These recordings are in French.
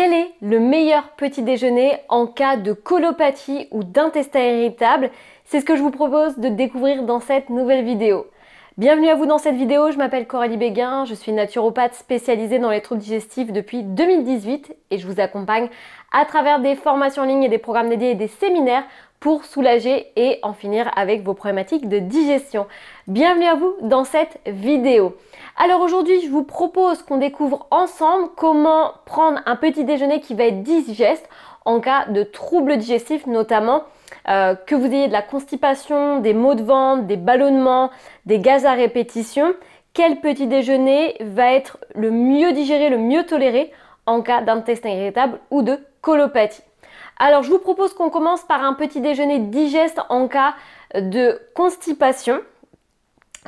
Quel est le meilleur petit déjeuner en cas de colopathie ou d'intestin irritable C'est ce que je vous propose de découvrir dans cette nouvelle vidéo. Bienvenue à vous dans cette vidéo, je m'appelle Coralie Béguin, je suis naturopathe spécialisée dans les troubles digestifs depuis 2018 et je vous accompagne à travers des formations en ligne et des programmes dédiés et des séminaires pour soulager et en finir avec vos problématiques de digestion. Bienvenue à vous dans cette vidéo. Alors aujourd'hui, je vous propose qu'on découvre ensemble comment prendre un petit déjeuner qui va être digeste en cas de troubles digestifs, notamment euh, que vous ayez de la constipation, des maux de ventre, des ballonnements, des gaz à répétition. Quel petit déjeuner va être le mieux digéré, le mieux toléré en cas d'intestin irritable ou de colopathie. Alors je vous propose qu'on commence par un petit déjeuner digeste en cas de constipation.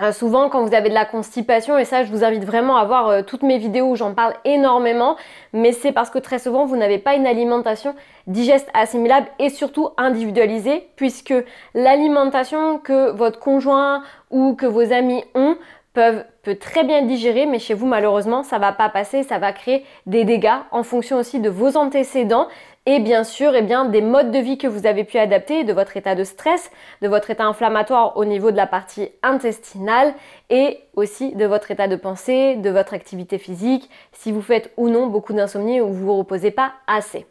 Euh, souvent quand vous avez de la constipation, et ça je vous invite vraiment à voir euh, toutes mes vidéos où j'en parle énormément, mais c'est parce que très souvent vous n'avez pas une alimentation digeste assimilable et surtout individualisée, puisque l'alimentation que votre conjoint ou que vos amis ont peuvent, peut très bien digérer, mais chez vous, malheureusement, ça va pas passer, ça va créer des dégâts en fonction aussi de vos antécédents, et bien sûr eh bien, des modes de vie que vous avez pu adapter, de votre état de stress, de votre état inflammatoire au niveau de la partie intestinale et aussi de votre état de pensée, de votre activité physique, si vous faites ou non beaucoup d'insomnie ou vous vous reposez pas assez.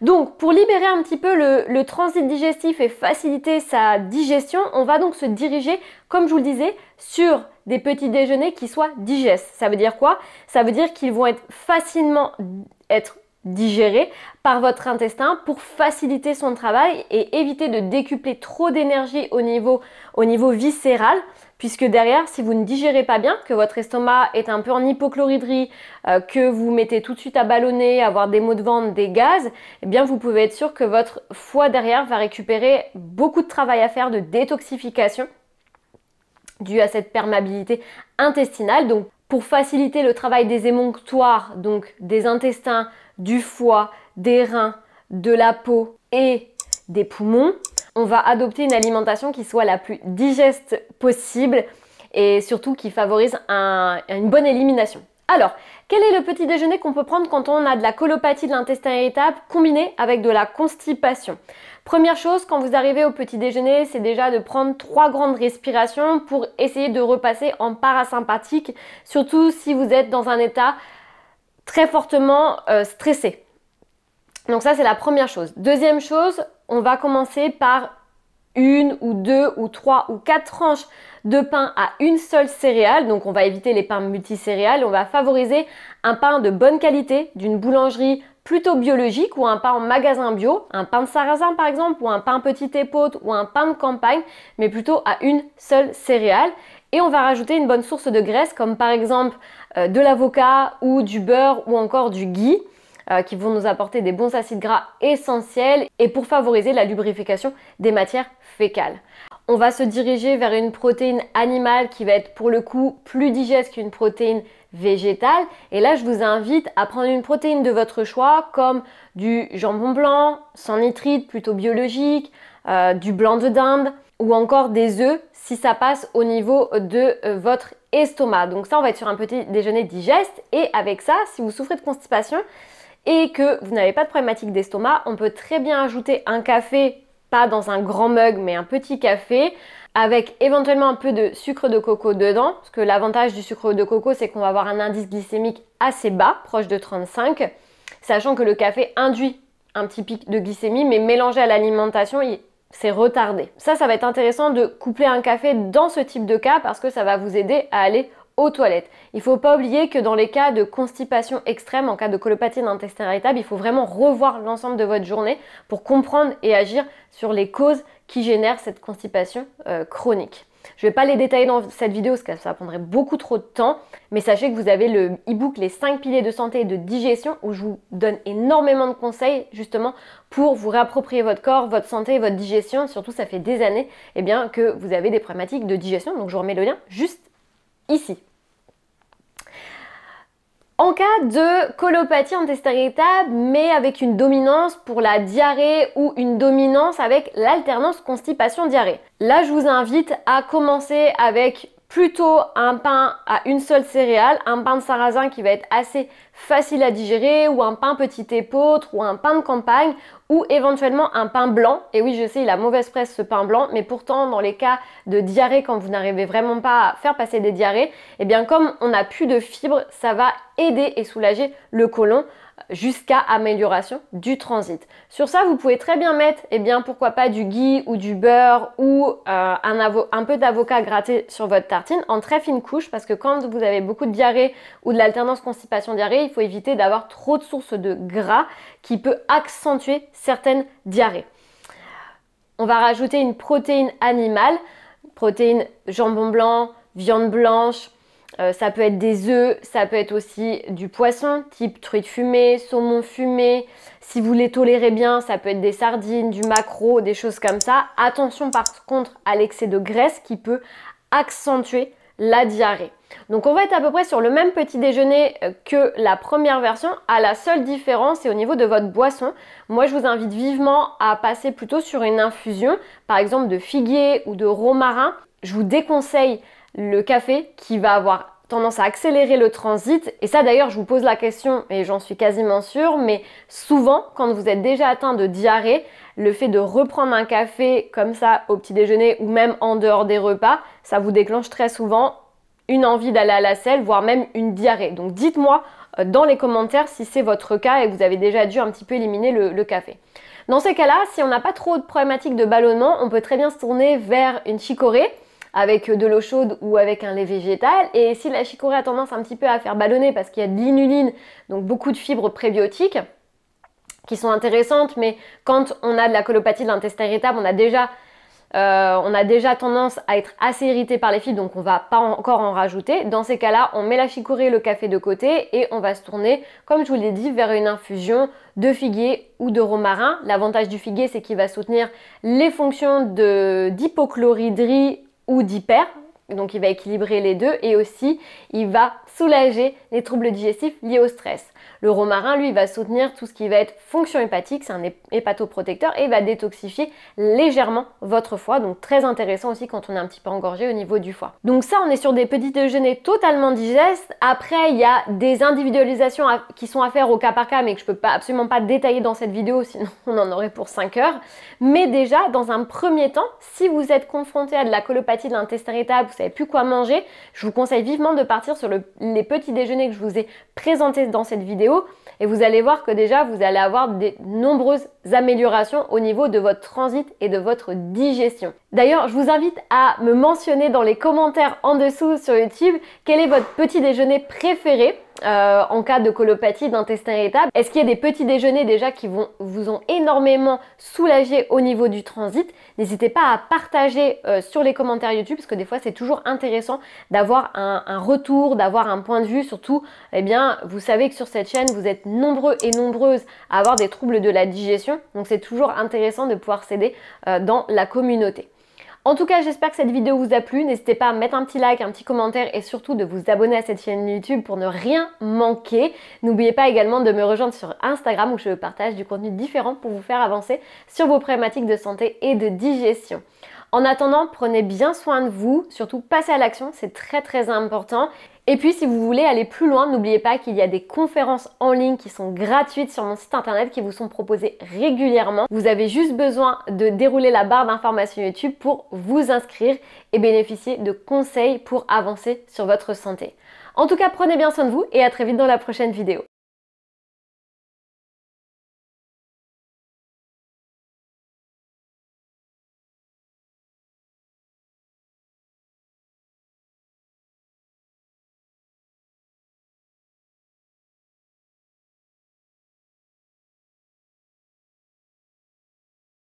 Donc pour libérer un petit peu le, transit digestif et faciliter sa digestion, on va donc se diriger, comme je vous le disais, sur des petits déjeuners qui soient digestes. Ça veut dire quoi Ça veut dire qu'ils vont être facilement être digéré par votre intestin pour faciliter son travail et éviter de décupler trop d'énergie au niveau, viscéral puisque derrière, si vous ne digérez pas bien, que votre estomac est un peu en hypochloridrie, euh, que vous mettez tout de suite à ballonner, avoir des maux de ventre, des gaz, eh bien vous pouvez être sûr que votre foie derrière va récupérer beaucoup de travail à faire de détoxification dû à cette perméabilité intestinale. Donc pour faciliter le travail des émonctoires, donc des intestins, du foie, des reins, de la peau et des poumons, on va adopter une alimentation qui soit la plus digeste possible et surtout qui favorise une bonne élimination. Alors, quel est le petit déjeuner qu'on peut prendre quand on a de la colopathie de l'intestin irritable combinée avec de la constipation Première chose, quand vous arrivez au petit déjeuner, c'est déjà de prendre trois grandes respirations pour essayer de repasser en parasympathique, surtout si vous êtes dans un état très fortement euh, stressé. Donc ça, c'est la première chose. Deuxième chose, on va commencer par une ou deux ou trois ou quatre tranches de pain à une seule céréale. Donc on va éviter les pains multicéréales. On va favoriser un pain de bonne qualité d'une boulangerie plutôt biologique ou un pain en magasin bio, un pain de sarrasin par exemple, ou un pain petit épaule ou un pain de campagne, mais plutôt à une seule céréale. Et on va rajouter une bonne source de graisse comme par exemple euh, de l'avocat ou du beurre ou encore du ghee. Euh, qui vont nous apporter des bons acides gras essentiels et pour favoriser la lubrification des matières fécales. On va se diriger vers une protéine animale qui va être pour le coup plus digeste qu'une protéine végétale. Et là, je vous invite à prendre une protéine de votre choix comme du jambon blanc, sans nitrite, plutôt biologique, euh, du blanc de dinde ou encore des œufs si ça passe au niveau de euh, votre estomac. Donc ça, on va être sur un petit déjeuner digeste et avec ça, si vous souffrez de constipation, et que vous n'avez pas de problématique d'estomac, on peut très bien ajouter un café, pas dans un grand mug, mais un petit café, avec éventuellement un peu de sucre de coco dedans, parce que l'avantage du sucre de coco, c'est qu'on va avoir un indice glycémique assez bas, proche de 35, sachant que le café induit un petit pic de glycémie, mais mélangé à l'alimentation, c'est retardé. Ça, ça va être intéressant de coupler un café dans ce type de cas, parce que ça va vous aider à aller aux toilettes. Il ne faut pas oublier que dans les cas de constipation extrême, en cas de colopathie d'intestin irritable, il faut vraiment revoir l'ensemble de votre journée pour comprendre et agir sur les causes qui génèrent cette constipation euh, chronique. Je ne vais pas les détailler dans cette vidéo parce que ça prendrait beaucoup trop de temps, mais sachez que vous avez le e-book Les 5 piliers de santé et de digestion où je vous donne énormément de conseils justement pour vous réapproprier votre corps, votre santé, votre digestion. Surtout, ça fait des années et eh bien, que vous avez des problématiques de digestion, donc je vous remets le lien juste ici. En cas de colopathie intestinale, mais avec une dominance pour la diarrhée ou une dominance avec l'alternance constipation-diarrhée. Là, je vous invite à commencer avec plutôt un pain à une seule céréale, un pain de sarrasin qui va être assez facile à digérer, ou un pain petit épeautre, ou un pain de campagne, ou éventuellement un pain blanc. Et oui, je sais, il a mauvaise presse ce pain blanc, mais pourtant, dans les cas de diarrhée, quand vous n'arrivez vraiment pas à faire passer des diarrhées, eh bien comme on n'a plus de fibres, ça va aider et soulager le côlon jusqu'à amélioration du transit. Sur ça, vous pouvez très bien mettre, eh bien, pourquoi pas du ghee ou du beurre ou euh, un, un, peu d'avocat gratté sur votre tartine en très fine couche parce que quand vous avez beaucoup de diarrhée ou de l'alternance constipation-diarrhée, il faut éviter d'avoir trop de sources de gras qui peut accentuer certaines diarrhées. On va rajouter une protéine animale, protéine jambon blanc, viande blanche, euh, ça peut être des œufs, ça peut être aussi du poisson, type truite fumée, saumon fumé. Si vous les tolérez bien, ça peut être des sardines, du maquereau, des choses comme ça. Attention par contre à l'excès de graisse qui peut accentuer la diarrhée. Donc on va être à peu près sur le même petit déjeuner euh, que la première version, à la seule différence c'est au niveau de votre boisson. Moi je vous invite vivement à passer plutôt sur une infusion, par exemple de figuier ou de romarin. Je vous déconseille le café qui va avoir tendance à accélérer le transit. Et ça d'ailleurs, je vous pose la question et j'en suis quasiment sûre, mais souvent, quand vous êtes déjà atteint de diarrhée, le fait de reprendre un café comme ça au petit déjeuner ou même en dehors des repas, ça vous déclenche très souvent une envie d'aller à la selle, voire même une diarrhée. Donc dites-moi euh, dans les commentaires si c'est votre cas et que vous avez déjà dû un petit peu éliminer le, café. Dans ces cas-là, si on n'a pas trop de problématiques de ballonnement, on peut très bien se tourner vers une chicorée avec euh, de l'eau chaude ou avec un lait végétal. Et si la chicorée a tendance un petit peu à faire ballonner parce qu'il y a de l'inuline, donc beaucoup de fibres prébiotiques, qui sont intéressantes, mais quand on a de la colopathie de l'intestin irritable, on a déjà euh, on a déjà tendance à être assez irrité par les fibres, donc on ne va pas encore en rajouter. Dans ces cas-là, on met la chicorée et le café de côté et on va se tourner, comme je vous l'ai dit, vers une infusion de figuier ou de romarin. L'avantage du figuier, c'est qu'il va soutenir les fonctions d'hypochlorhydrie ou d'hyper, donc il va équilibrer les deux et aussi il va soulager les troubles digestifs liés au stress. Le romarin, lui, va soutenir tout ce qui va être fonction hépatique, c'est un hépatoprotecteur, et va détoxifier légèrement votre foie, donc très intéressant aussi quand on est un petit peu engorgé au niveau du foie. Donc ça, on est sur des petits déjeuners totalement digestes. Après, il y a des individualisations qui sont à faire au cas par cas, mais que je peux pas, absolument pas détailler dans cette vidéo, sinon on en aurait pour 5 heures. Mais déjà, dans un premier temps, si vous êtes confronté à de la colopathie de l'intestin irritable, vous savez plus quoi manger, je vous conseille vivement de partir sur les petits déjeuners que je vous ai présentés dans cette vidéo et vous allez voir que déjà vous allez avoir de nombreuses améliorations au niveau de votre transit et de votre digestion. D'ailleurs, je vous invite à me mentionner dans les commentaires en dessous sur YouTube quel est votre petit déjeuner préféré euh, en cas de colopathie d'intestin irritable. Est-ce qu'il y a des petits déjeuners déjà qui vont vous ont énormément soulagé au niveau du transit N'hésitez pas à partager euh, sur les commentaires YouTube parce que des fois c'est toujours intéressant d'avoir un, retour, d'avoir un point de vue. Surtout, eh bien, vous savez que sur cette chaîne vous êtes nombreux et nombreuses à avoir des troubles de la digestion, donc c'est toujours intéressant de pouvoir s'aider euh, dans la communauté. En tout cas, j'espère que cette vidéo vous a plu. N'hésitez pas à mettre un petit like, un petit commentaire et surtout de vous abonner à cette chaîne YouTube pour ne rien manquer. N'oubliez pas également de me rejoindre sur Instagram où je partage du contenu différent pour vous faire avancer sur vos problématiques de santé et de digestion. En attendant, prenez bien soin de vous, surtout passez à l'action, c'est très très important. Et puis si vous voulez aller plus loin, n'oubliez pas qu'il y a des conférences en ligne qui sont gratuites sur mon site internet qui vous sont proposées régulièrement. Vous avez juste besoin de dérouler la barre d'information YouTube pour vous inscrire et bénéficier de conseils pour avancer sur votre santé. En tout cas, prenez bien soin de vous et à très vite dans la prochaine vidéo.